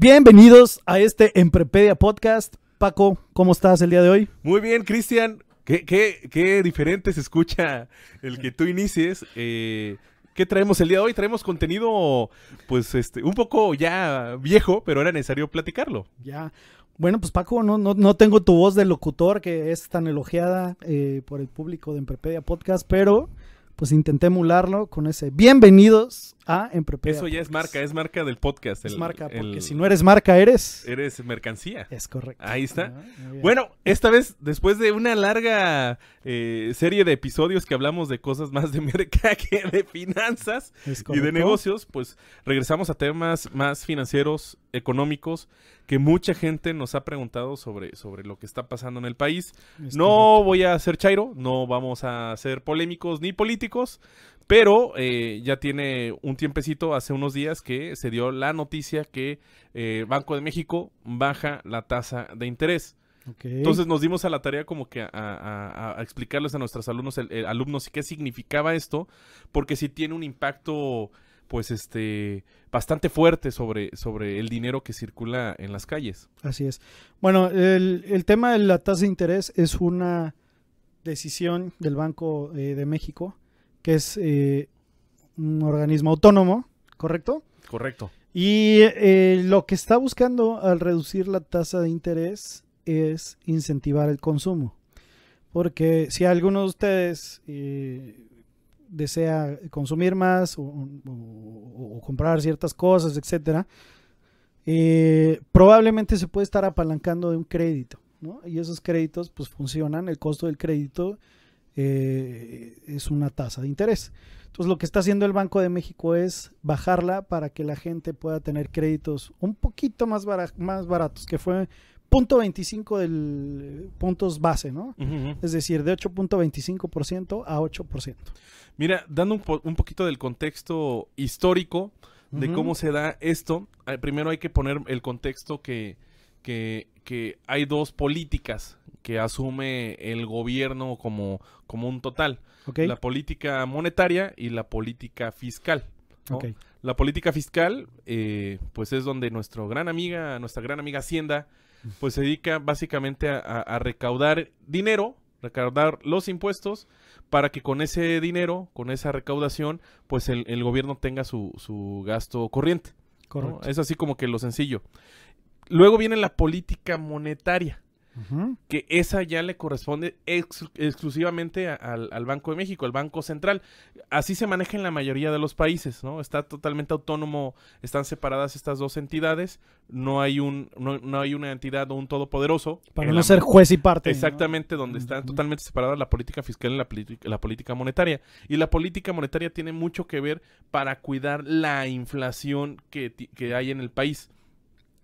Bienvenidos a este Emprepedia Podcast. Paco, ¿cómo estás el día de hoy? Muy bien, Cristian. ¿Qué, qué, diferente se escucha el que tú inicies. Eh, ¿Qué traemos el día de hoy? Traemos contenido, pues, este, un poco ya viejo, pero era necesario platicarlo. Ya. Bueno, pues Paco, no, no, no tengo tu voz de locutor que es tan elogiada eh, por el público de Emprepedia Podcast, pero pues intenté emularlo con ese. Bienvenidos a Emprepedia. Eso ya es marca, es marca del podcast. es marca, porque si no eres marca, eres. Eres mercancía. Es correcto. Ahí está. Ah, bueno, esta vez, después de una larga eh, serie de episodios que hablamos de cosas más de merca que de finanzas y de negocios, pues regresamos a temas más financieros económicos que mucha gente nos ha preguntado sobre, sobre lo que está pasando en el país. no voy a ser chairo, no vamos a ser polémicos ni políticos, pero eh, ya tiene un tiempecito, hace unos días, que se dio la noticia que el eh, Banco de México baja la tasa de interés. Entonces nos dimos a la tarea como que a, explicarles a nuestros alumnos, el, alumnos qué significaba esto, porque si tiene un impacto pues este bastante fuerte sobre, sobre el dinero que circula en las calles. Así es. Bueno, el, tema de la tasa de interés es una decisión del Banco eh, de México, que es eh, un organismo autónomo, ¿correcto? Correcto. Y eh, lo que está buscando al reducir la tasa de interés es incentivar el consumo. Porque si alguno de ustedes desea consumir más o, comprar ciertas cosas, etcétera, eh, probablemente se puede estar apalancando de un crédito, ¿no? Y esos créditos, pues funcionan, el costo del crédito eh, es una tasa de interés. Entonces, lo que está haciendo el Banco de México es bajarla para que la gente pueda tener créditos un poquito más, más baratos, que fue punto 25 del puntos base, ¿no? Es decir, de 8.25% a 8%. Mira, dando un, poquito del contexto histórico de cómo se da esto, eh, primero hay que poner el contexto que, que, hay dos políticas que asume el gobierno como, como un total. La política monetaria y la política fiscal. La política fiscal, eh, pues es donde nuestro gran amiga, nuestra gran amiga Hacienda, pues se dedica básicamente a, recaudar dinero, recaudar los impuestos para que con ese dinero, con esa recaudación, pues el, gobierno tenga su, gasto corriente. Es así como que lo sencillo. Luego viene la política monetaria que esa ya le corresponde exclusivamente al Banco de México, al Banco Central. Así se maneja en la mayoría de los países, ¿no? Está totalmente autónomo, están separadas estas dos entidades, no hay, un, no, hay una entidad o un todopoderoso. Para no ser juez y parte. Exactamente, donde están totalmente separadas la política fiscal y la, política monetaria. Y la política monetaria tiene mucho que ver para cuidar la inflación que hay en el país.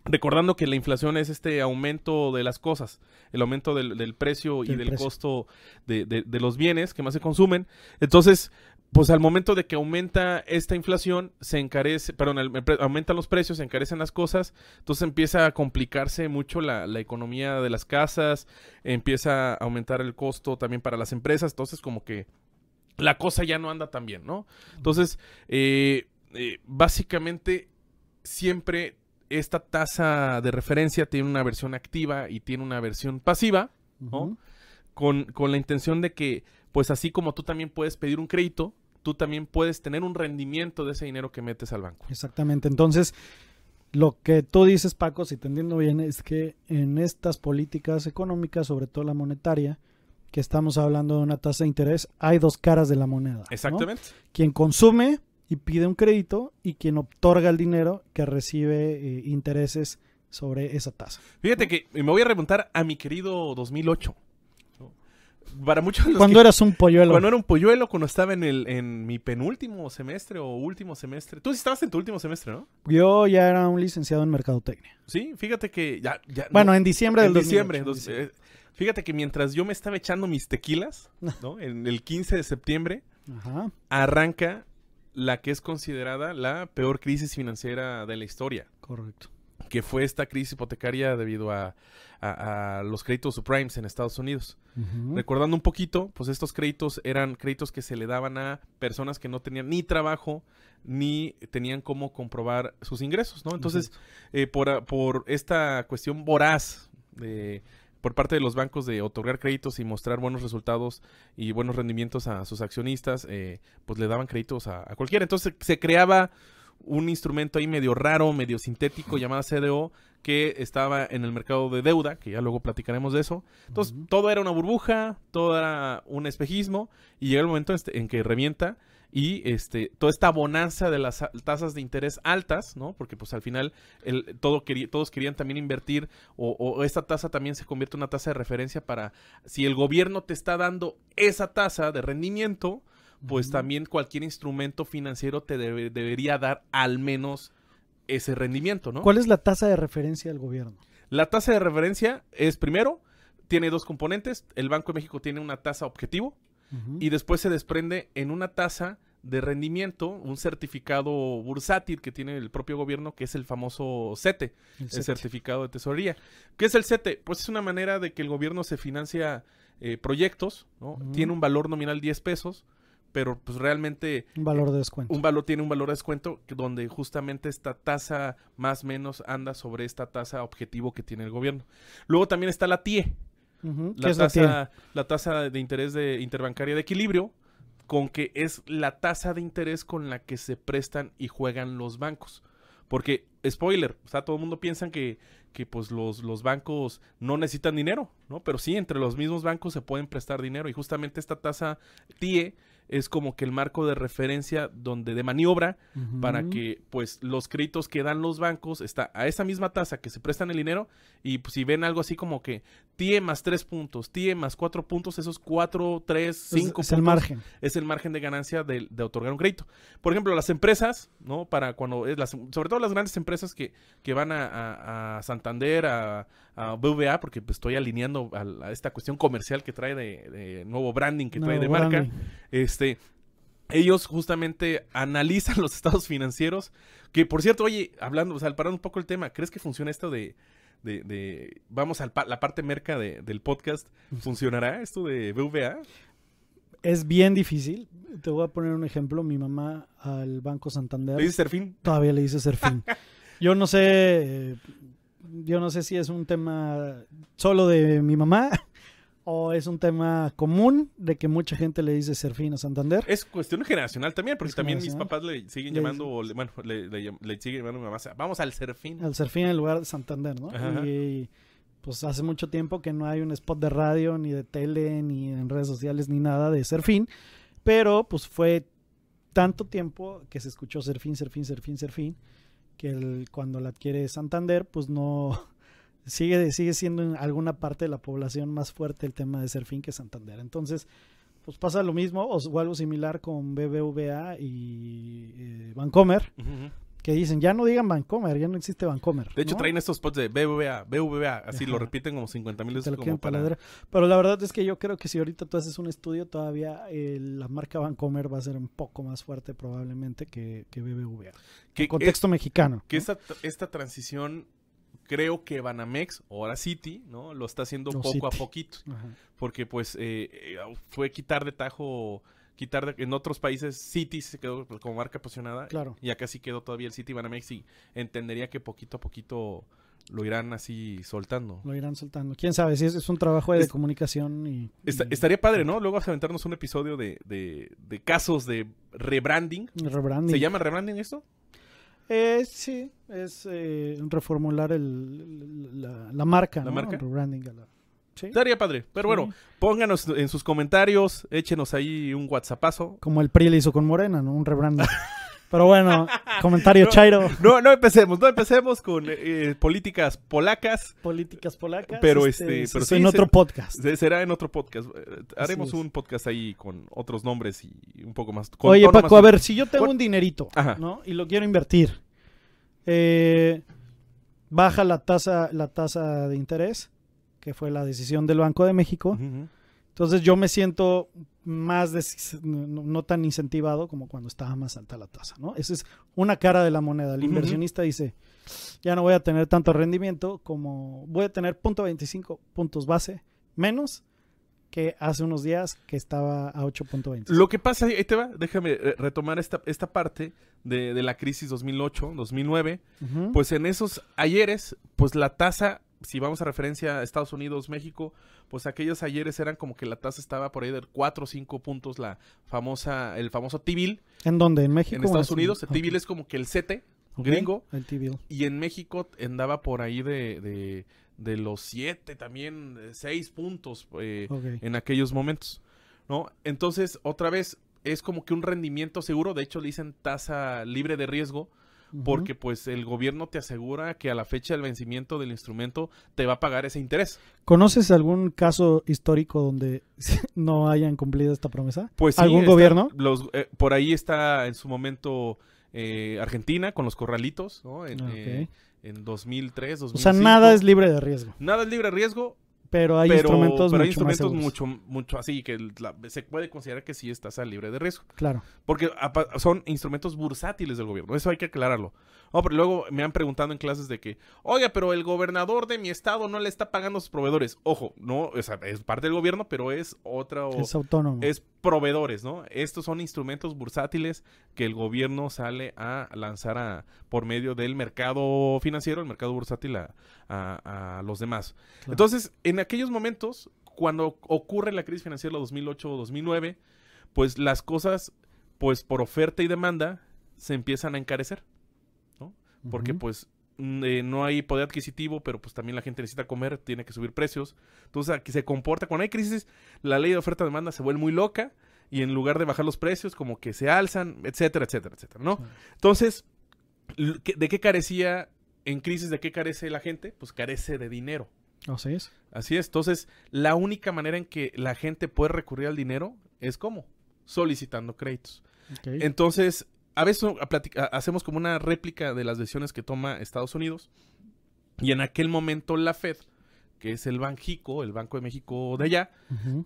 Recordando que la inflación es este aumento de las cosas, el aumento del, precio y del, costo de, los bienes que más se consumen. Entonces, pues al momento de que aumenta esta inflación, se encarece, perdón, aumentan los precios, se encarecen las cosas, entonces empieza a complicarse mucho la, economía de las casas, empieza a aumentar el costo también para las empresas, entonces como que la cosa ya no anda tan bien, ¿no? Entonces, eh, eh, básicamente siempre esta tasa de referencia tiene una versión activa y tiene una versión pasiva, ¿no? Con, la intención de que, pues así como tú también puedes pedir un crédito, tú también puedes tener un rendimiento de ese dinero que metes al banco. Exactamente. Entonces, lo que tú dices, Paco, si te entiendo bien, es que en estas políticas económicas, sobre todo la monetaria, que estamos hablando de una tasa de interés, hay dos caras de la moneda. Exactamente. Quien consume, y pide un crédito y quien otorga el dinero que recibe eh, intereses sobre esa tasa. Fíjate que me voy a remontar a mi querido 2008. Para muchos cuando eras un polluelo. Cuando era un polluelo, cuando estaba en, el, en mi penúltimo semestre o último semestre. Tú sí estabas en tu último semestre, ¿no? Yo ya era un licenciado en mercadotecnia. Sí, fíjate que ya... bueno, en diciembre del 2008, diciembre, eh, Fíjate que mientras yo me estaba echando mis tequilas, ¿no? En el 15 de septiembre, arranca la que es considerada la peor crisis financiera de la historia. Correcto. Que fue esta crisis hipotecaria debido a, los créditos subprimes en Estados Unidos. Recordando un poquito, pues estos créditos eran créditos que se le daban a personas que no tenían ni trabajo ni tenían cómo comprobar sus ingresos, ¿no? Entonces, eh, por esta cuestión voraz de por parte de los bancos de otorgar créditos y mostrar buenos resultados y buenos rendimientos a sus accionistas, eh, pues le daban créditos a, cualquiera. Entonces se creaba un instrumento ahí medio raro, medio sintético llamado CDO que estaba en el mercado de deuda, que ya luego platicaremos de eso. Entonces, todo era una burbuja, todo era un espejismo y llega el momento este, en que revienta y este, toda esta bonanza de las tasas de interés altas, ¿no? Porque pues al final el, todo todos querían también invertir o, esta tasa también se convierte en una tasa de referencia para si el gobierno te está dando esa tasa de rendimiento, pues también cualquier instrumento financiero te debería dar al menos ese rendimiento, ¿no? ¿Cuál es la tasa de referencia del gobierno? La tasa de referencia es primero tiene dos componentes. El Banco de México tiene una tasa objetivo, y después se desprende en una tasa de rendimiento, un certificado bursátil que tiene el propio gobierno, que es el famoso CETE, el, certificado de tesorería. ¿Qué es el CETE? Pues es una manera de que el gobierno se financia eh, proyectos, ¿no? Tiene un valor nominal 10 pesos, pero pues realmente... Un valor de descuento. Un valor, tiene un valor de descuento donde justamente esta tasa más o menos anda sobre esta tasa objetivo que tiene el gobierno. Luego también está la TIE, la, tasa, de interés de interbancaria de equilibrio con que es la tasa de interés con la que se prestan y juegan los bancos. Porque, spoiler, o sea, todo el mundo piensa que, pues los, los, bancos no necesitan dinero, ¿no? Pero sí, entre los mismos bancos se pueden prestar dinero. Y justamente esta tasa TIE es como que el marco de referencia donde de maniobra para que pues los créditos que dan los bancos está a esa misma tasa que se prestan el dinero y pues, si ven algo así como que TIE más tres puntos, TIE más cuatro puntos, esos cuatro, tres, cinco es, el margen. Es el margen de ganancia de, otorgar un crédito. Por ejemplo, las empresas, ¿no? Para cuando, las, sobre todo las grandes empresas que, que van a, Santander, a, a, BVA, porque pues, estoy alineando a, esta cuestión comercial que trae de, nuevo branding que trae de marca. Este, ellos justamente analizan los estados financieros. Que por cierto, oye, hablando, o sea, parando un poco el tema, ¿crees que funciona esto de. vamos a la parte merca de, del podcast? ¿Funcionará esto de BVA? Es bien difícil. Te voy a poner un ejemplo. Mi mamá al Banco Santander. ¿Le dice Serfín? Todavía le dice Serfín. yo no sé. Eh, yo no sé si es un tema solo de mi mamá ¿O es un tema común de que mucha gente le dice Serfín a Santander? Es cuestión generacional también, porque también mis papás le siguen llamando, bueno, le, siguen llamando a mi mamá, vamos al Serfín. Al Serfín en lugar de Santander, ¿no? Y pues hace mucho tiempo que no hay un spot de radio, ni de tele, ni en redes sociales, ni nada de Serfín, pero pues fue tanto tiempo que se escuchó Serfín, Serfín, Serfín, Serfín, que cuando la adquiere Santander, pues no sigue, sigue siendo en alguna parte de la población más fuerte el tema de fin que Santander. Entonces, pues pasa lo mismo o, algo similar con BBVA y eh, Vancomer. Que dicen, ya no digan Vancomer, ya no existe Vancomer. De hecho, traen estos spots de BBVA, BBVA, así lo repiten como 50 mil veces. Como Pero la verdad es que yo creo que si ahorita tú haces un estudio, todavía eh, la marca Vancomer va a ser un poco más fuerte probablemente que, que BBVA. contexto mexicano. Que esta, esta transición creo que Banamex, ahora City, ¿no? Lo está haciendo poco a poquito. Porque pues eh, eh, fue quitar de tajo, quitar de, en otros países City se quedó pues, como marca posicionada. Claro. Y acá sí quedó todavía el City Banamex y entendería que poquito a poquito lo irán así soltando. Lo irán soltando. Quién sabe, si es, un trabajo de comunicación y, Estaría padre, ¿no? Luego a aventarnos un episodio de, de, casos de Rebranding. ¿Se llama rebranding esto? Eh, sí, es eh, reformular el, la, marca, ¿La Rebranding padre. Pero bueno, pónganos en sus comentarios, échenos ahí un WhatsAppazo. Como el PRI le hizo con Morena, ¿no? Un rebranding. Pero bueno, comentario Chairo. No, no empecemos, no empecemos con eh, políticas polacas. Políticas polacas. Pero este, este en otro podcast. Será en otro podcast. Eh, haremos un podcast ahí con otros nombres y un poco más. Oye, Paco, a ver, si yo tengo un dinerito, ¿no? Y lo quiero invertir. Eh, baja la tasa, la tasa de interés, que fue la decisión del Banco de México. Entonces yo me siento más no, tan incentivado como cuando estaba más alta la tasa, ¿no? Esa es una cara de la moneda. El inversionista dice, ya no voy a tener tanto rendimiento como voy a tener 0.25 puntos base menos que hace unos días que estaba a 8.20. Lo que pasa, ahí te va, déjame eh, retomar esta, parte de, la crisis 2008-2009. Pues en esos ayeres, pues la tasa si vamos a referencia a Estados Unidos, México, pues aquellos ayeres eran como que la tasa estaba por ahí de 4 o 5 puntos, la famosa, el famoso T-Bill. ¿En dónde? ¿En México? En Estados Unidos, el T-Bill es como que el 7 gringo. Y en México andaba por ahí de, los 7 también, 6 eh, puntos eh, en aquellos momentos, ¿no? Entonces, otra vez, es como que un rendimiento seguro, de hecho le dicen tasa libre de riesgo, porque pues el gobierno te asegura que a la fecha del vencimiento del instrumento te va a pagar ese interés. ¿Conoces algún caso histórico donde no hayan cumplido esta promesa? Pues algún gobierno. Los, eh, por ahí está en su momento eh, Argentina con los corralitos, ¿no? En, ah, eh, en 2003, 2005. O sea, nada es libre de riesgo. Nada es libre de riesgo, pero hay instrumentos, mucho, hay instrumentos mucho, así, que se puede considerar que sí estás a libre de riesgo. Claro. Porque son instrumentos bursátiles del gobierno, eso hay que aclararlo. No, oh, pero luego me han preguntado en clases de que, oiga, pero el gobernador de mi estado no le está pagando a sus proveedores. Ojo, no, o sea, es parte del gobierno, pero es otra... es autónomo proveedores, ¿no? Estos son instrumentos bursátiles que el gobierno sale a lanzar a, por medio del mercado financiero, el mercado bursátil a, los demás. Entonces, en aquellos momentos, cuando ocurre la crisis financiera 2008-2009, pues las cosas, pues por oferta y demanda, se empiezan a encarecer, ¿no? Porque pues Mm, eh, no hay poder adquisitivo, pero pues también la gente necesita comer, tiene que subir precios. Entonces aquí se comporta, cuando hay crisis, la ley de oferta-demanda se vuelve muy loca y en lugar de bajar los precios, como que se alzan, etcétera, etcétera, etcétera, ¿no? Entonces, ¿de qué carecía en crisis? ¿De qué carece la gente? Pues carece de dinero. Así es. Así es. Entonces, la única manera en que la gente puede recurrir al dinero es como solicitando créditos. Entonces, a veces hacemos como una réplica de las decisiones que toma Estados Unidos. Y en aquel momento la Fed, que es el Banjico, el Banco de México de allá,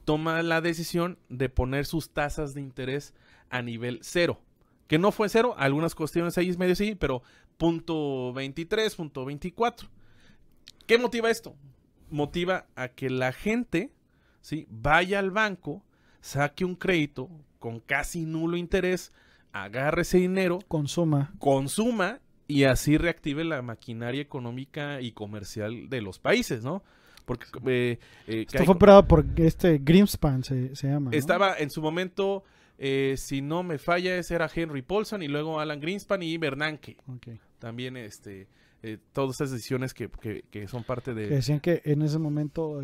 toma la decisión de poner sus tasas de interés a nivel cero. Que no fue cero, algunas cuestiones ahí es medio sí, pero punto 23, punto 24. ¿Qué motiva esto? Motiva a que la gente ¿sí? vaya al banco, saque un crédito con casi nulo interés, agarre ese dinero, consuma, consuma y así reactive la maquinaria económica y comercial de los países, ¿no? Porque eh, eh, esto fue operado por este Greenspan se, llama. Estaba en su momento eh, si no me falla, ese era Henry Paulson y luego Alan Greenspan y Bernanke. Okay. También este, todas esas decisiones que, son parte de... decían que en ese momento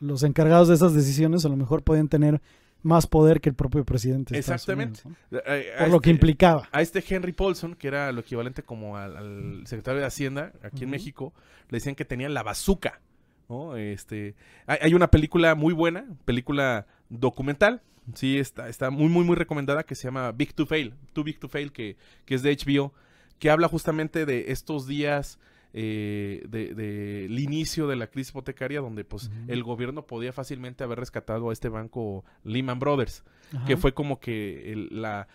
los encargados de esas decisiones a lo mejor podían tener más poder que el propio presidente. Exactamente. Por este, lo que implicaba. A este Henry Paulson, que era lo equivalente como al, secretario de Hacienda aquí en México, le decían que tenía la bazuca. Este, hay, una película muy buena, película documental. Sí, está, está muy, muy, muy recomendada que se llama Big to Fail, Too Big to Fail, que, que es de HBO, que habla justamente de estos días eh, inicio de la crisis hipotecaria donde pues el gobierno podía fácilmente haber rescatado a este banco Lehman Brothers, que fue como que la,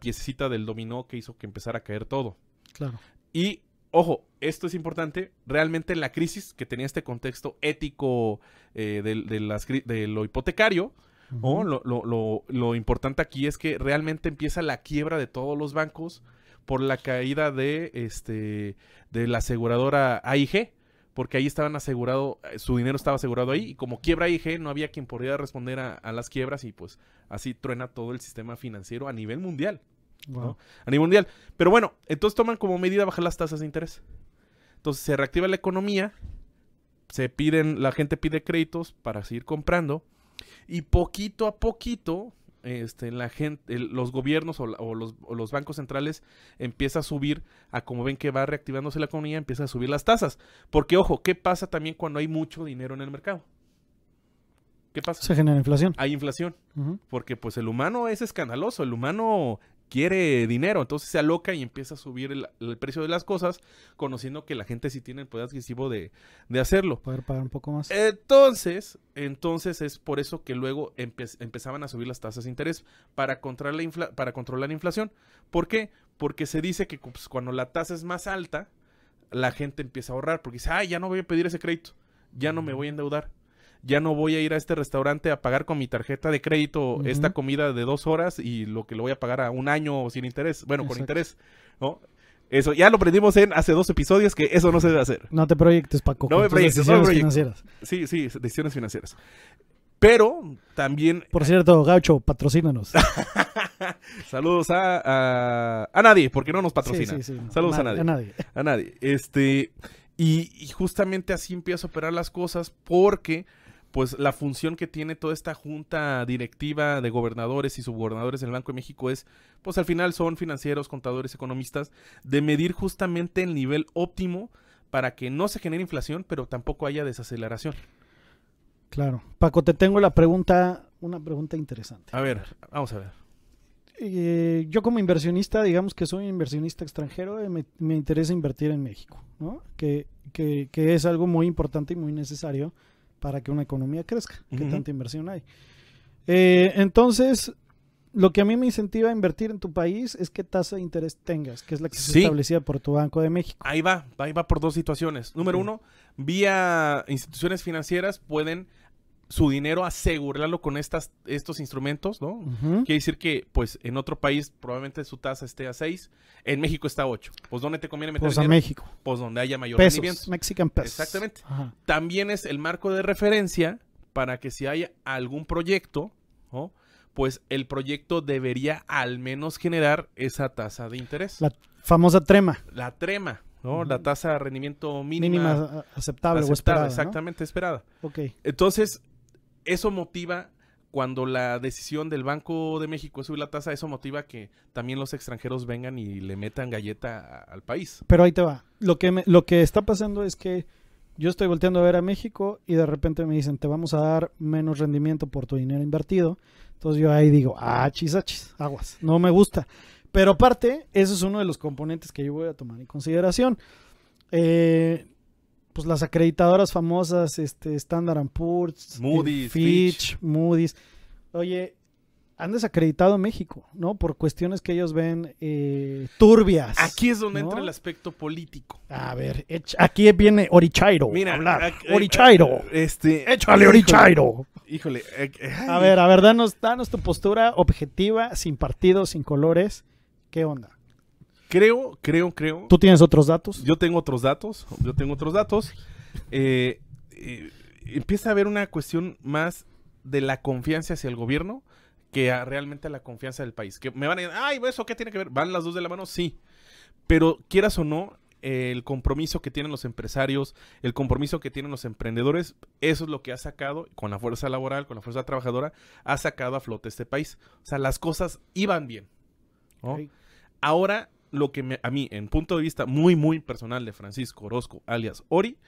piecita del dominó que hizo que empezara a caer todo. Claro. Y, ojo, esto es importante, realmente la crisis que tenía este contexto ético eh, de, lo hipotecario, lo importante aquí es que realmente empieza la quiebra de todos los bancos por la caída de, este, de la aseguradora AIG, porque ahí estaban asegurado, eh, su dinero estaba asegurado ahí, y como quiebra AIG, no había quien podría responder a, las quiebras, y pues así truena todo el sistema financiero a nivel mundial. A nivel mundial. Pero bueno, entonces toman como medida bajar las tasas de interés. Entonces se reactiva la economía, se piden, la gente pide créditos para seguir comprando, y poquito a poquito este, la gente, los gobiernos o, los, bancos centrales empieza a subir, a como ven que va reactivándose la economía, empieza a subir las tasas. Porque, ojo, ¿qué pasa también cuando hay mucho dinero en el mercado? ¿Qué pasa? Se genera inflación. Hay inflación. Porque pues el humano es escandaloso, el humano quiere dinero, entonces se aloca y empieza a subir el, precio de las cosas, conociendo que la gente sí tiene el poder adquisitivo de, hacerlo. Poder pagar un poco más. Entonces, entonces es por eso que luego empezaban a subir las tasas de interés para controlar la, para controlar la inflación. ¿Por qué? Porque se dice que pues, cuando la tasa es más alta, la gente empieza a ahorrar, porque dice, ay, ya no voy a pedir ese crédito, ya no me voy a endeudar ya no voy a ir a este restaurante a pagar con mi tarjeta de crédito esta comida de dos horas y lo que lo voy a pagar a un año sin interés, bueno, por con interés, ¿no? Eso, ya lo aprendimos en hace dos episodios que eso no se debe hacer. No te proyectes, Paco. No me proyectes, decisiones financieras. Sí, sí, decisiones financieras. Pero también. Por cierto, Gaucho, patrocínanos. Saludos a, a, nadie, porque no nos patrocina. Saludos a nadie. A nadie. Este, y, justamente así empiezo a operar las cosas porque pues la función que tiene toda esta junta directiva de gobernadores y subgobernadores del Banco de México es, pues al final son financieros, contadores, economistas, de medir justamente el nivel óptimo para que no se genere inflación, pero tampoco haya desaceleración. Claro. Paco, te tengo la pregunta, una pregunta interesante. A ver, vamos a ver. Eh, yo como inversionista, digamos que soy inversionista extranjero, eh, me, interesa invertir en México, ¿no? Que, que, que es algo muy importante y muy necesario para que una economía crezca, que tanta inversión hay. Eh, entonces, lo que a mí me incentiva a invertir en tu país es qué tasa de interés tengas, que es la que se establecía por tu Banco de México. Ahí va, ahí va por dos situaciones. Número uno, vía instituciones financieras pueden su dinero asegurarlo con estas, estos instrumentos, ¿no? Quiere decir que, pues, en otro país probablemente su tasa esté a 6, en México está a 8. Pues, ¿dónde te conviene meter Pues a México. Pues, donde haya mayor pesos, Mexican pesos. Exactamente. También es el marco de referencia para que si hay algún proyecto, ¿no? pues el proyecto debería al menos generar esa tasa de interés. La famosa trema. La trema, ¿no? La tasa de rendimiento mínima. Mínima aceptable, o esperada. Exactamente, esperada. Ok. Entonces, eso motiva cuando la decisión del Banco de México es subir la tasa, eso motiva que también los extranjeros vengan y le metan galleta al país. Pero ahí te va. Lo que, lo que está pasando es que yo estoy volteando a ver a México y de repente me dicen, te vamos a dar menos rendimiento por tu dinero invertido. Entonces yo ahí digo, ah, chis, achis, aguas, no me gusta. Pero aparte, eso es uno de los componentes que yo voy a tomar en consideración. Eh, pues las acreditadoras famosas, este, Standard Poor's, eh, Moody's, Fitch, Moody's. Oye, han desacreditado México, ¿no? Por cuestiones que ellos ven eh, turbias. Aquí es donde entra el aspecto político. A ver, aquí viene Orichairo. Mira, a hablar. Eh, Orichairo. Este, Échale Orichairo. Híjole. híjole a ver, a ver, danos, danos tu postura objetiva, sin partidos, sin colores. ¿Qué onda? Creo, creo, creo. ¿Tú tienes otros datos? Yo tengo otros datos, yo tengo otros datos. Eh, eh, empieza a haber una cuestión más de la confianza hacia el gobierno que realmente la confianza del país. Que me van a decir, ay, ¿eso qué tiene que ver? ¿Van las dos de la mano? Sí. Pero quieras o no, el compromiso que tienen los empresarios, el compromiso que tienen los emprendedores, eso es lo que ha sacado con la fuerza laboral, con la fuerza trabajadora, ha sacado a flote este país. O sea, las cosas iban bien. Ahora lo que a mí, en punto de vista muy, muy personal de Francisco Orozco, alias Ori,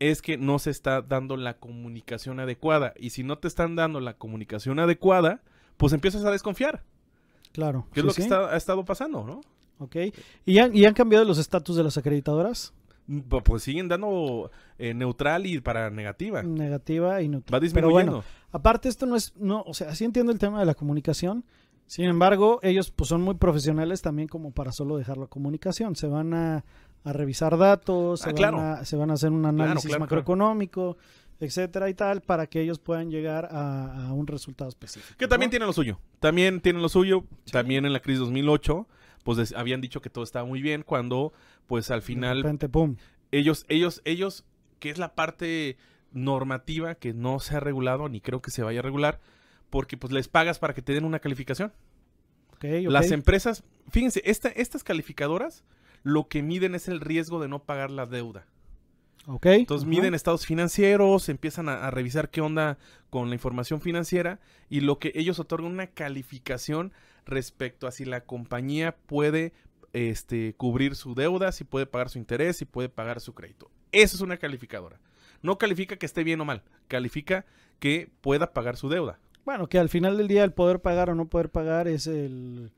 es que no se está dando la comunicación adecuada. Y si no te están dando la comunicación adecuada, pues empiezas a desconfiar. Claro. qué es lo que ha estado pasando, ¿no? Ok. ¿Y han, cambiado los estatus de las acreditadoras? Mm, pues siguen dando eh, neutral y para negativa. Negativa y neutral. Va disminuyendo. aparte esto no es, no, o sea, así entiendo el tema de la comunicación, sin embargo, ellos pues son muy profesionales también como para solo dejar la comunicación. Se van a, revisar datos, ah, se, van a, se, van a, hacer un análisis macroeconómico, etcétera y tal, para que ellos puedan llegar a, un resultado específico. Que también tienen lo suyo. También tienen lo suyo. También en la crisis 2008, pues habían dicho que todo estaba muy bien cuando, pues al final... Ellos, ellos, ellos, que es la parte normativa que no se ha regulado, ni creo que se vaya a regular, porque pues les pagas para que te den una calificación. Las empresas, fíjense, estas calificadoras lo que miden es el riesgo de no pagar la deuda. Entonces miden estados financieros, empiezan a, revisar qué onda con la información financiera y lo que ellos otorgan una calificación respecto a si la compañía puede este, cubrir su deuda, si puede pagar su interés, si puede pagar su crédito. Eso es una calificadora. No califica que esté bien o mal, califica que pueda pagar su deuda bueno, que al final del día el poder pagar o no poder pagar es el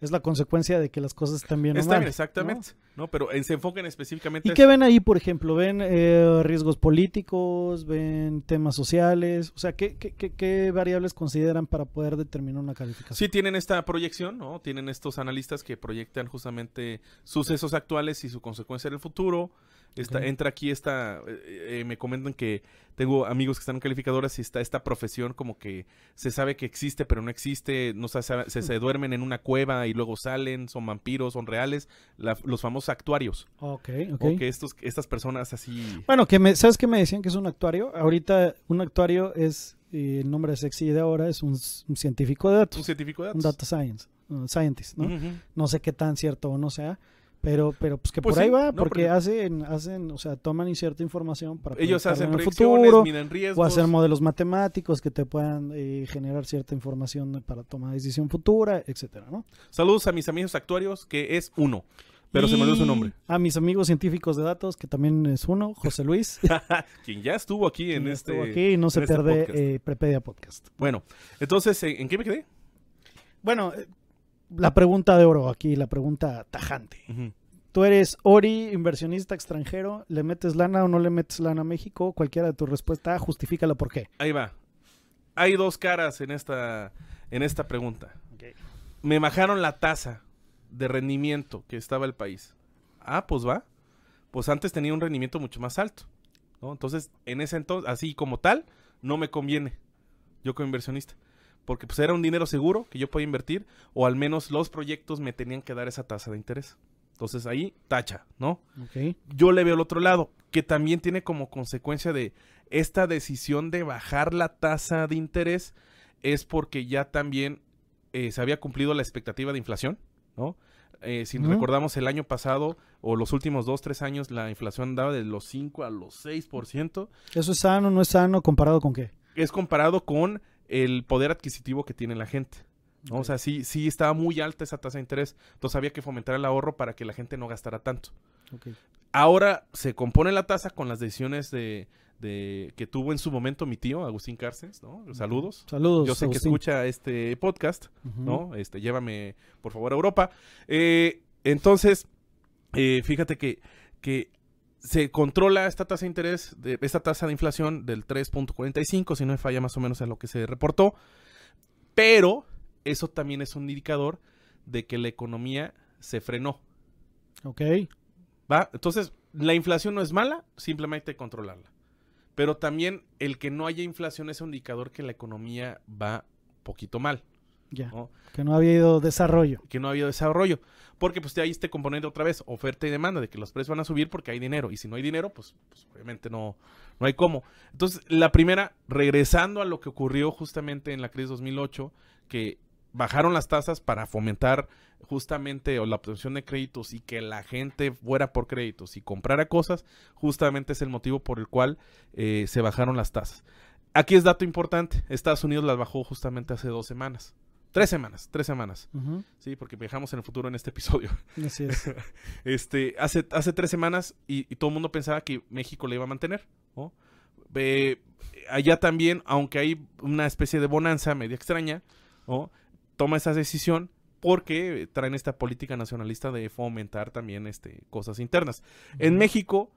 es la consecuencia de que las cosas están bien. o exactamente. ¿no? pero eh, se enfoquen específicamente. ¿Y qué ven ahí, por ejemplo? ¿Ven eh, riesgos políticos? ¿Ven temas sociales? O sea, ¿qué, qué, qué, qué variables consideran para poder determinar una calificación? Sí, tienen esta proyección, ¿no? Tienen estos analistas que proyectan justamente sucesos actuales y su consecuencia en el futuro. Esta, Entra aquí esta, eh, eh, me comentan que tengo amigos que están en calificadoras y está esta profesión como que se sabe que existe pero no existe, no se, se, duermen en una cueva y luego salen, son vampiros, son reales, los famosos actuarios. Ok, ok. que estas personas así... Bueno, que me, ¿sabes qué me decían que es un actuario? Ahorita un actuario es, eh, el nombre sexy de ahora es un, científico de datos. Un científico de datos. Un data science, un scientist, ¿no? No sé qué tan cierto o no sea pero, pero pues que pues por ahí va, porque hacen, hacen, o sea, toman cierta información para ellos hacen en futuro, riesgos. o hacer modelos matemáticos que te puedan eh, generar cierta información para tomar decisión futura, etcétera, ¿no? Saludos a mis amigos actuarios, que es uno. Pero se me olvidó su nombre. A mis amigos científicos de datos, que también es uno, José Luis. Quien ya estuvo aquí en este. Estuvo aquí y no se este pierde eh, Prepedia Podcast. Bueno, entonces, ¿en qué me quedé? Bueno, la pregunta de oro aquí, la pregunta tajante. Tú eres Ori, inversionista extranjero, ¿le metes lana o no le metes lana a México? Cualquiera de tu respuesta, justifícalo por qué. Ahí va. Hay dos caras en esta, en esta pregunta. Me bajaron la tasa de rendimiento que estaba el país. Ah, pues va. Pues antes tenía un rendimiento mucho más alto. Entonces, en ese entonces, así como tal, no me conviene. Yo como inversionista porque pues era un dinero seguro que yo podía invertir, o al menos los proyectos me tenían que dar esa tasa de interés. Entonces ahí tacha, ¿no? Yo le veo el otro lado, que también tiene como consecuencia de esta decisión de bajar la tasa de interés, es porque ya también eh, se había cumplido la expectativa de inflación, ¿no? Eh, si recordamos el año pasado o los últimos dos, tres años, la inflación andaba de los 5 a los 6%. ¿Eso es sano o no es sano comparado con qué? Es comparado con el poder adquisitivo que tiene la gente. O sea, sí, sí estaba muy alta esa tasa de interés. Entonces había que fomentar el ahorro para que la gente no gastara tanto. Ahora se compone la tasa con las decisiones de, que tuvo en su momento mi tío, Agustín Cárces, ¿no? Saludos. Saludos. Yo sé que escucha este podcast, ¿no? Este, llévame, por favor, a Europa. Eh, entonces, eh, fíjate que, que se controla esta tasa de interés, esta tasa de inflación del 3.45, si no me falla más o menos a lo que se reportó, pero eso también es un indicador de que la economía se frenó. Ok. ¿Va? Entonces, la inflación no es mala, simplemente controlarla. Pero también el que no haya inflación es un indicador que la economía va poquito mal. Que no había habido desarrollo. Que no ha habido desarrollo. Porque pues hay este componente otra vez, oferta y demanda, de que los precios van a subir porque hay dinero. Y si no hay dinero, pues, pues obviamente no, no hay cómo. Entonces, la primera, regresando a lo que ocurrió justamente en la crisis 2008, que bajaron las tasas para fomentar justamente o la obtención de créditos y que la gente fuera por créditos y comprara cosas, justamente es el motivo por el cual eh, se bajaron las tasas. Aquí es dato importante, Estados Unidos las bajó justamente hace dos semanas. Tres semanas, tres semanas. Sí, porque viajamos en el futuro en este episodio. Así es. este, hace, hace tres semanas y, todo el mundo pensaba que México le iba a mantener. allá también, aunque hay una especie de bonanza media extraña, toma esa decisión porque traen esta política nacionalista de fomentar también este, cosas internas. En México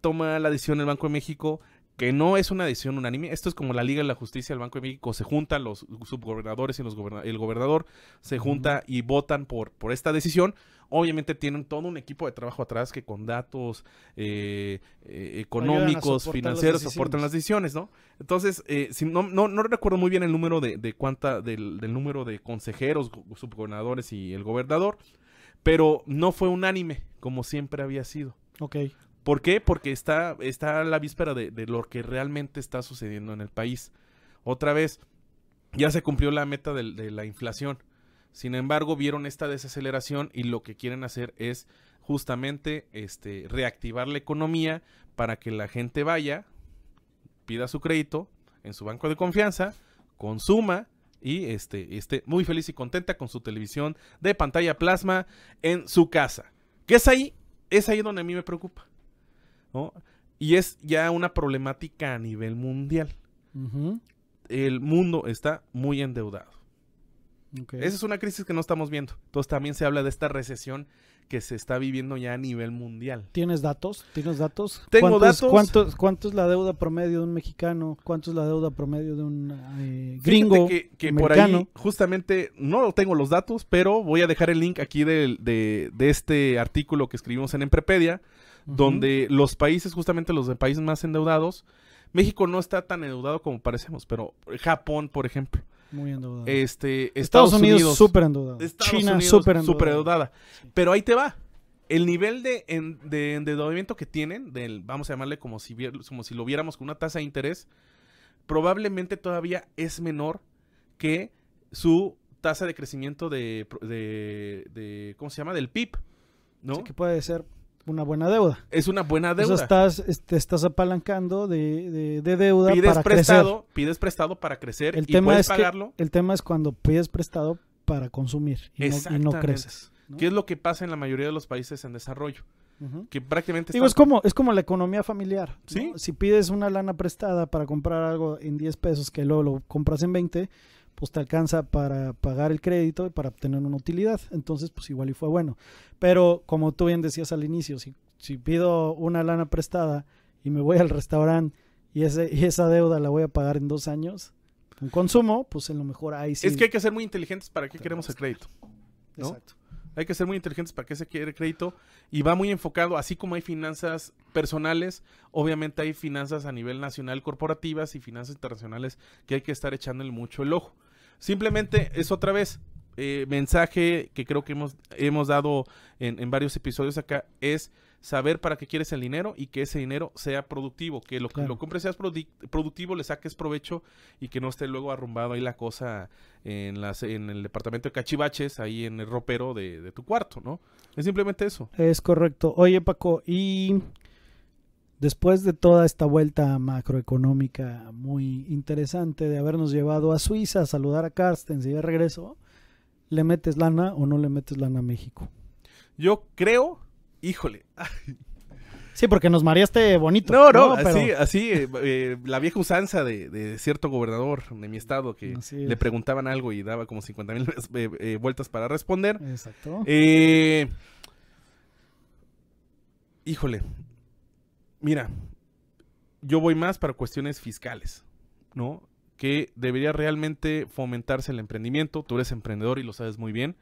toma la decisión el Banco de México que no es una decisión unánime. Esto es como la Liga de la Justicia del Banco de México. Se juntan los subgobernadores y los el gobernador se junta y votan por, por esta decisión. Obviamente tienen todo un equipo de trabajo atrás que con datos eh, eh, económicos, financieros, soportan las decisiones, ¿no? Entonces, eh, si no, no, recuerdo muy bien el número de, de cuánta, del, del, número de consejeros, subgobernadores y el gobernador, pero no fue unánime, como siempre había sido. Ok. ¿Por qué? Porque está, está a la víspera de, lo que realmente está sucediendo en el país. Otra vez, ya se cumplió la meta de, la inflación. Sin embargo, vieron esta desaceleración y lo que quieren hacer es justamente este, reactivar la economía para que la gente vaya, pida su crédito en su banco de confianza, consuma y este, esté muy feliz y contenta con su televisión de pantalla plasma en su casa. Que es ahí, es ahí donde a mí me preocupa. Y es ya una problemática a nivel mundial. El mundo está muy endeudado. Esa es una crisis que no estamos viendo. Entonces también se habla de esta recesión que se está viviendo ya a nivel mundial. ¿Tienes datos? ¿Tienes datos? Tengo datos. ¿cuánto, es la deuda promedio de un mexicano? ¿Cuánto es la deuda promedio de un eh, gringo? Fíjate que, por ahí, justamente, no tengo los datos, pero voy a dejar el link aquí de, de este artículo que escribimos en Emprepedia, donde los países, justamente los de países más endeudados, México no está tan endeudado como parecemos, pero Japón, por ejemplo. Muy endeudado. Este, Estados, Unidos, súper endeudado. China, súper endeudada. Pero ahí te va. El nivel de, endeudamiento que tienen, del, vamos a llamarle como si, lo viéramos con una tasa de interés, probablemente todavía es menor que su tasa de crecimiento de, ¿cómo se llama? Del PIB, ¿no? que puede ser una buena deuda. Es una buena deuda. eso estás, te este, estás apalancando de, deuda pides para prestado, Pides prestado para crecer el y tema puedes es el tema es cuando pides prestado para consumir y, no, creces. ¿Qué es lo que pasa en la mayoría de los países en desarrollo? Que prácticamente... Digo, es, como, es como la economía familiar. Si pides una lana prestada para comprar algo en 10 pesos que luego lo compras en 20, pues te alcanza para pagar el crédito y para obtener una utilidad. Entonces, pues igual y fue bueno. Pero como tú bien decías al inicio, si, pido una lana prestada y me voy al restaurante y, ese, esa deuda la voy a pagar en dos años, con consumo, pues en lo mejor ahí sí. Es que hay que ser muy inteligentes para qué queremos el crédito. Exacto. Hay que ser muy inteligentes para qué se quiere crédito y va muy enfocado, así como hay finanzas personales, obviamente hay finanzas a nivel nacional corporativas y finanzas internacionales que hay que estar echándole mucho el ojo. Simplemente es otra vez eh, mensaje que creo que hemos, hemos dado en, en, varios episodios acá, es saber para qué quieres el dinero y que ese dinero sea productivo, que lo, que lo compres seas productivo, le saques provecho y que no esté luego arrumbado ahí la cosa en, las, en el departamento de cachivaches, ahí en el ropero de, de tu cuarto, ¿no? Es simplemente eso. Es correcto. Oye Paco, y después de toda esta vuelta macroeconómica muy interesante de habernos llevado a Suiza a saludar a Karsten y de regreso, ¿le metes lana o no le metes lana a México? Yo creo, híjole. Sí, porque nos mareaste bonito. No, así, eh, la vieja usanza de, cierto gobernador de mi estado que le preguntaban algo y daba como 50 mil eh, eh, vueltas para responder. Exacto. híjole, mira, yo voy más para cuestiones fiscales, ¿no? Que debería realmente fomentarse el emprendimiento. Tú eres emprendedor y lo sabes muy bien.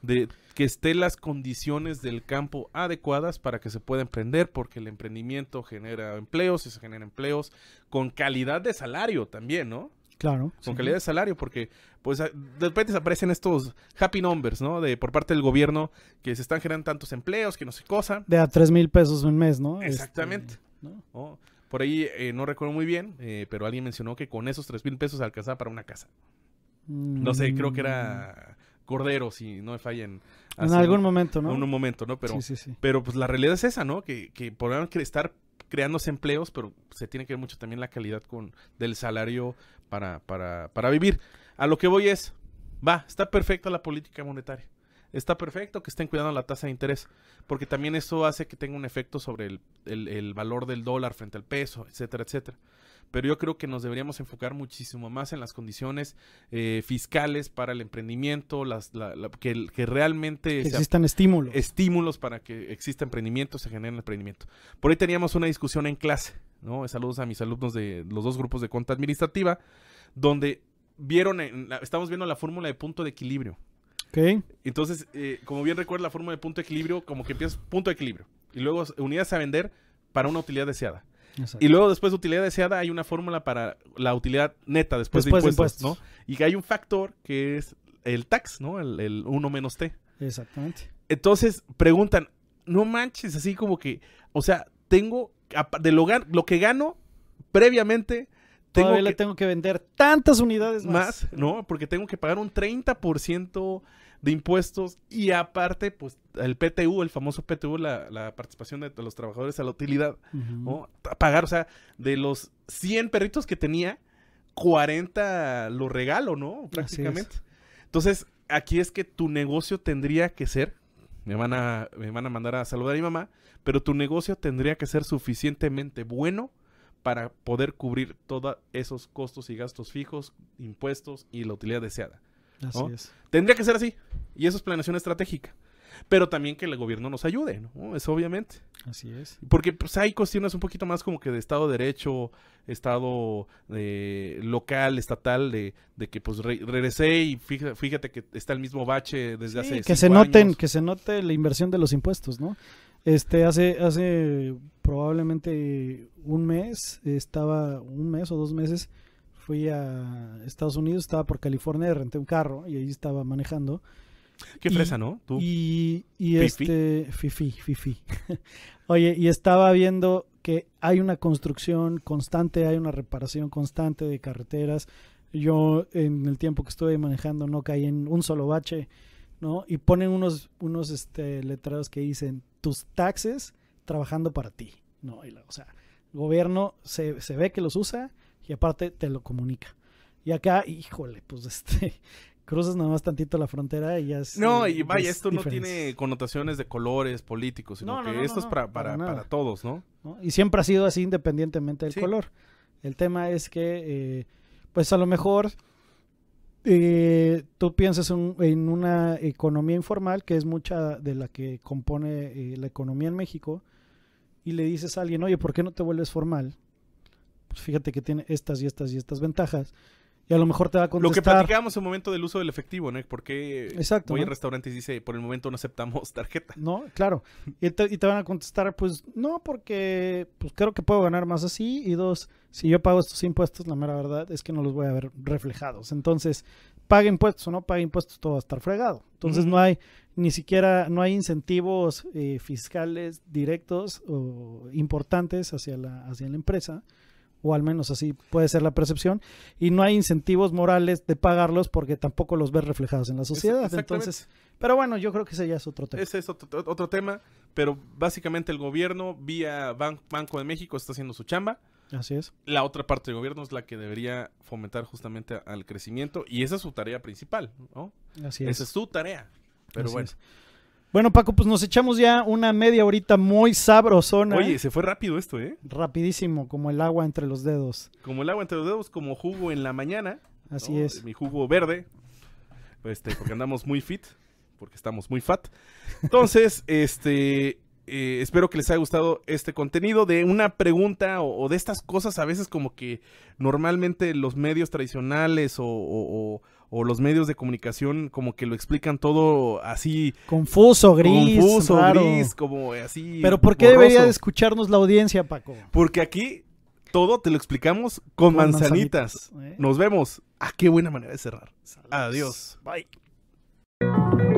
De que estén las condiciones del campo adecuadas para que se pueda emprender, porque el emprendimiento genera empleos y se generan empleos con calidad de salario también, ¿no? Claro. Con calidad de salario, porque pues ah, de repente aparecen estos happy numbers, ¿no? De por parte del gobierno que se están generando tantos empleos, que no sé cosa. De a tres mil pesos un mes, ¿no? Este, Exactamente. ¿no? por ahí eh, no recuerdo muy bien, eh, pero alguien mencionó que con esos tres mil pesos alcanzaba para una casa. No sé, creo que era mm. Cordero, si no me fallen. En algún momento, ¿no? En un momento, ¿no? Pero, sí, sí, pero pues la realidad es esa, ¿no? Que, que podrán estar creándose empleos, pero se tiene que ver mucho también la calidad con, del salario para, para, para vivir. A lo que voy es, va, está perfecta la política monetaria. Está perfecto que estén cuidando la tasa de interés, porque también eso hace que tenga un efecto sobre el, el, el valor del dólar frente al peso, etcétera, etcétera pero yo creo que nos deberíamos enfocar muchísimo más en las condiciones eh, fiscales para el emprendimiento, las, que, realmente... existan estímulos. para que exista emprendimiento, se genere emprendimiento. Por ahí teníamos una discusión en clase, ¿no? Saludos a mis alumnos de los dos grupos de cuenta administrativa, donde vieron, estamos viendo la fórmula de punto de equilibrio. Entonces, eh, como bien recuerda la fórmula de punto de equilibrio, como que empiezas punto de equilibrio y luego unidas a vender para una utilidad deseada. Y luego después de utilidad deseada hay una fórmula para la utilidad neta después, de, impuestos, ¿no? Y que hay un factor que es el tax, ¿no? El, 1 menos T. Exactamente. Entonces preguntan, no manches, así como que, o sea, tengo, de lo, que gano previamente, tengo que, le tengo que vender tantas unidades más. más. ¿no? Porque tengo que pagar un 30% de impuestos y aparte, pues el PTU, el famoso PTU, la, participación de, los trabajadores a la utilidad, A pagar, o sea, de los 100 perritos que tenía, 40 lo regalo, ¿no? Prácticamente. Entonces, aquí es que tu negocio tendría que ser, me van, a, me van a mandar a saludar a mi mamá, pero tu negocio tendría que ser suficientemente bueno para poder cubrir todos esos costos y gastos fijos, impuestos y la utilidad deseada. es. Tendría que ser así. Y eso es planeación estratégica pero también que el gobierno nos ayude, ¿no? Eso obviamente. Así es. Porque pues hay cuestiones un poquito más como que de Estado de Derecho, Estado eh, local, estatal, de, que pues regresé y fíjate, que está el mismo bache desde hace... Que se noten, que se note la inversión de los impuestos, ¿no? Este, hace, hace probablemente un mes, estaba un mes o dos meses, fui a Estados Unidos, estaba por California, renté un carro y ahí estaba manejando. Qué fresa, ¿no? ¿Tú? Y, este. Fifi, fifi. Oye, y estaba viendo que hay una construcción constante, hay una reparación constante de carreteras. Yo, en el tiempo que estuve manejando, no caí en un solo bache, ¿no? Y ponen unos, unos este, que dicen tus taxes trabajando para ti, ¿no? o sea, el gobierno se, se ve que los usa y aparte te lo comunica. Y acá, híjole, pues este, cruzas nada más tantito la frontera y ya No, eh, y vaya, pues, esto no tiene connotaciones de colores políticos, sino que esto es para, para, para, todos, ¿no? Y siempre ha sido así independientemente del color. El tema es que, eh, pues a lo mejor eh, tú piensas en una economía informal, que es mucha de la que compone la economía en México, y le dices a alguien, oye, ¿por qué no te vuelves formal? Pues fíjate que tiene estas y estas y estas ventajas y a lo mejor te va a contestar. Lo que platicábamos en el momento del uso del efectivo, ¿no? Porque Exacto, voy restaurantes y dice, por el momento no aceptamos tarjeta. No, claro. Y te, van a contestar, pues, no, porque pues creo que puedo ganar más así. Y dos, si yo pago estos impuestos, la mera verdad es que no los voy a ver reflejados. Entonces, paga impuestos o no paga impuestos, todo va a estar fregado. Entonces, no hay ni siquiera, no hay incentivos eh, fiscales directos o importantes hacia la, hacia la empresa o al menos así puede ser la percepción, y no hay incentivos morales de pagarlos porque tampoco los ves reflejados en la sociedad. Entonces, pero bueno, yo creo que ese ya es otro tema. Ese es otro, otro tema, pero básicamente el gobierno vía Banco de México está haciendo su chamba. Así es. La otra parte del gobierno es la que debería fomentar justamente al crecimiento y esa es su tarea principal, ¿no? Así es. Esa es su tarea. Pero bueno. Bueno, Paco, pues nos echamos ya una media horita muy sabrosona. Oye, se fue rápido esto, ¿eh? Rapidísimo, como el agua entre los dedos. Como el agua entre los dedos, como jugo en la mañana. Así es. Mi jugo verde. Este, porque andamos muy fit, porque estamos muy fat. Entonces, este, eh, espero que les haya gustado este contenido de una pregunta o, de estas cosas a veces como que normalmente los medios tradicionales o o los medios de comunicación como que lo explican todo así confuso, gris, confuso, gris, como así. Pero ¿por qué debería de escucharnos la audiencia, Paco? Porque aquí todo te lo explicamos con, manzanitas. ¿eh? Nos vemos. Ah, qué buena manera de cerrar. Adiós. Bye.